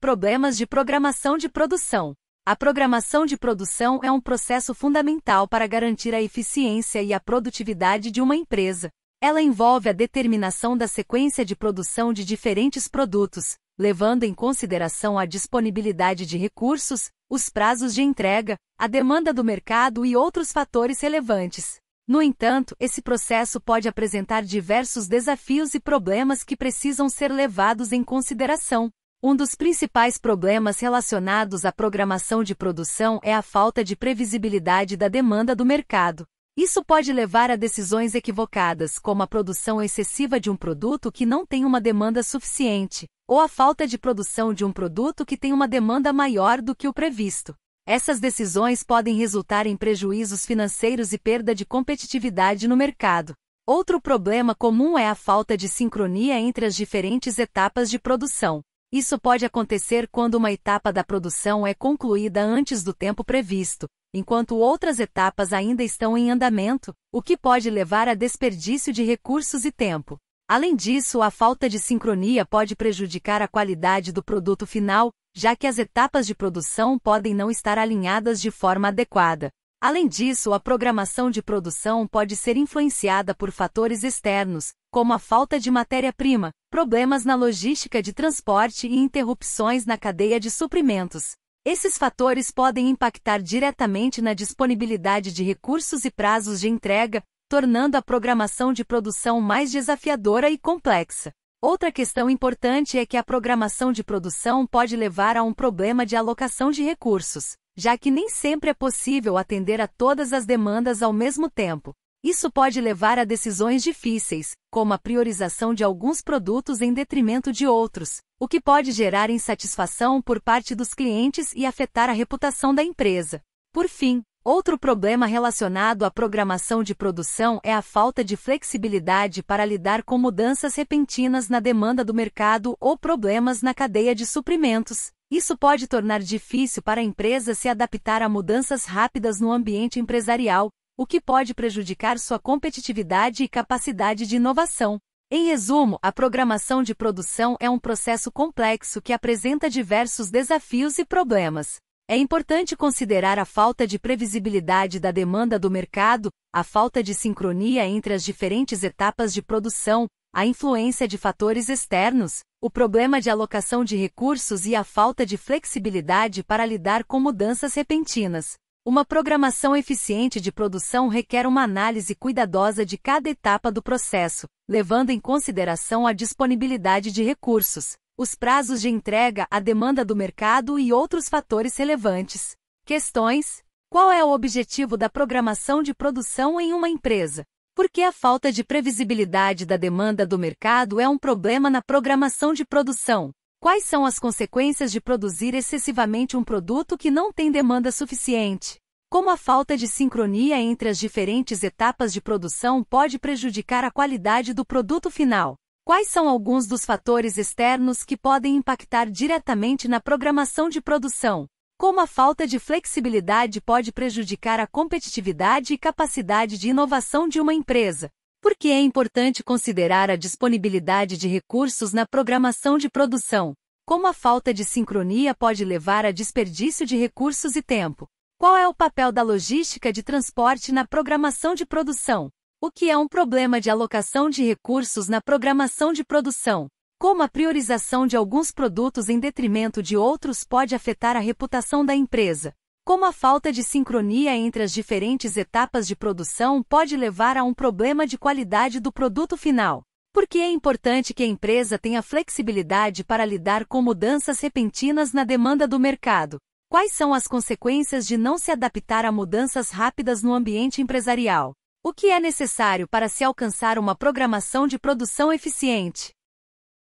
Problemas de programação de produção. A programação de produção é um processo fundamental para garantir a eficiência e a produtividade de uma empresa. Ela envolve a determinação da sequência de produção de diferentes produtos, levando em consideração a disponibilidade de recursos, os prazos de entrega, a demanda do mercado e outros fatores relevantes. No entanto, esse processo pode apresentar diversos desafios e problemas que precisam ser levados em consideração, um dos principais problemas relacionados à programação de produção é a falta de previsibilidade da demanda do mercado. Isso pode levar a decisões equivocadas, como a produção excessiva de um produto que não tem uma demanda suficiente, ou a falta de produção de um produto que tem uma demanda maior do que o previsto. Essas decisões podem resultar em prejuízos financeiros e perda de competitividade no mercado. Outro problema comum é a falta de sincronia entre as diferentes etapas de produção. Isso pode acontecer quando uma etapa da produção é concluída antes do tempo previsto, enquanto outras etapas ainda estão em andamento, o que pode levar a desperdício de recursos e tempo. Além disso, a falta de sincronia pode prejudicar a qualidade do produto final, já que as etapas de produção podem não estar alinhadas de forma adequada, Além disso, a programação de produção pode ser influenciada por fatores externos, como a falta de matéria-prima, problemas na logística de transporte e interrupções na cadeia de suprimentos. Esses fatores podem impactar diretamente na disponibilidade de recursos e prazos de entrega, tornando a programação de produção mais desafiadora e complexa. Outra questão importante é que a programação de produção pode levar a um problema de alocação de recursos já que nem sempre é possível atender a todas as demandas ao mesmo tempo. Isso pode levar a decisões difíceis, como a priorização de alguns produtos em detrimento de outros, o que pode gerar insatisfação por parte dos clientes e afetar a reputação da empresa. Por fim, outro problema relacionado à programação de produção é a falta de flexibilidade para lidar com mudanças repentinas na demanda do mercado ou problemas na cadeia de suprimentos. Isso pode tornar difícil para a empresa se adaptar a mudanças rápidas no ambiente empresarial, o que pode prejudicar sua competitividade e capacidade de inovação. Em resumo, a programação de produção é um processo complexo que apresenta diversos desafios e problemas. É importante considerar a falta de previsibilidade da demanda do mercado, a falta de sincronia entre as diferentes etapas de produção, a influência de fatores externos, o problema de alocação de recursos e a falta de flexibilidade para lidar com mudanças repentinas. Uma programação eficiente de produção requer uma análise cuidadosa de cada etapa do processo, levando em consideração a disponibilidade de recursos, os prazos de entrega, a demanda do mercado e outros fatores relevantes. Questões: Qual é o objetivo da programação de produção em uma empresa? porque a falta de previsibilidade da demanda do mercado é um problema na programação de produção. Quais são as consequências de produzir excessivamente um produto que não tem demanda suficiente? Como a falta de sincronia entre as diferentes etapas de produção pode prejudicar a qualidade do produto final? Quais são alguns dos fatores externos que podem impactar diretamente na programação de produção? Como a falta de flexibilidade pode prejudicar a competitividade e capacidade de inovação de uma empresa? Por que é importante considerar a disponibilidade de recursos na programação de produção? Como a falta de sincronia pode levar a desperdício de recursos e tempo? Qual é o papel da logística de transporte na programação de produção? O que é um problema de alocação de recursos na programação de produção? Como a priorização de alguns produtos em detrimento de outros pode afetar a reputação da empresa. Como a falta de sincronia entre as diferentes etapas de produção pode levar a um problema de qualidade do produto final. Porque é importante que a empresa tenha flexibilidade para lidar com mudanças repentinas na demanda do mercado. Quais são as consequências de não se adaptar a mudanças rápidas no ambiente empresarial? O que é necessário para se alcançar uma programação de produção eficiente?